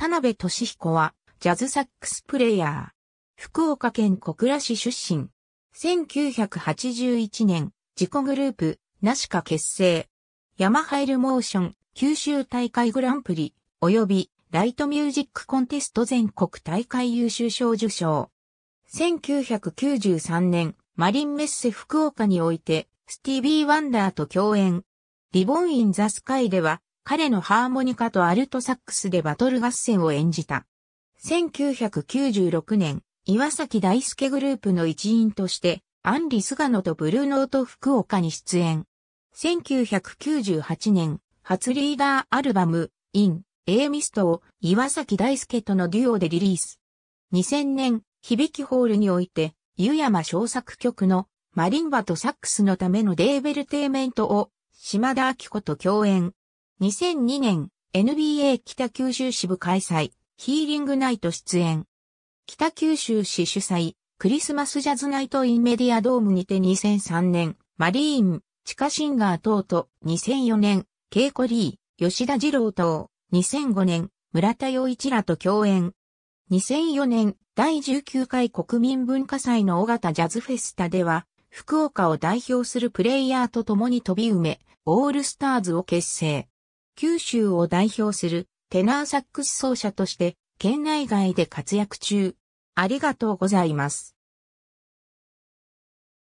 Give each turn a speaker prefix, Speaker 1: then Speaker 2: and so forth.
Speaker 1: 田辺俊彦は、ジャズサックスプレイヤー。福岡県小倉市出身。1981年、自己グループ、ナシカ結成。ヤマハイルモーション、九州大会グランプリ、及び、ライトミュージックコンテスト全国大会優秀賞受賞。1993年、マリンメッセ福岡において、スティービー・ワンダーと共演。リボン・イン・ザ・スカイでは、彼のハーモニカとアルトサックスでバトル合戦を演じた。1996年、岩崎大輔グループの一員として、アンリ・菅野とブルーノート福岡に出演。1998年、初リーダーアルバム、イン・エーミストを岩崎大輔とのデュオでリリース。2000年、響きホールにおいて、湯山小作曲のマリンバとサックスのためのレーベルテイメントを島田明子と共演。2002年、NBA 北九州支部開催、ヒーリングナイト出演。北九州市主催、クリスマスジャズナイトインメディアドームにて2003年、マリーン、地下シンガー等と2004年、ケイコリー、吉田二郎等、2005年、村田洋一らと共演。2004年、第19回国民文化祭の大型ジャズフェスタでは、福岡を代表するプレイヤーと共に飛び埋め、オールスターズを結成。九州を代表するテナーサックス奏者として県内外で活躍中。ありがとうございます。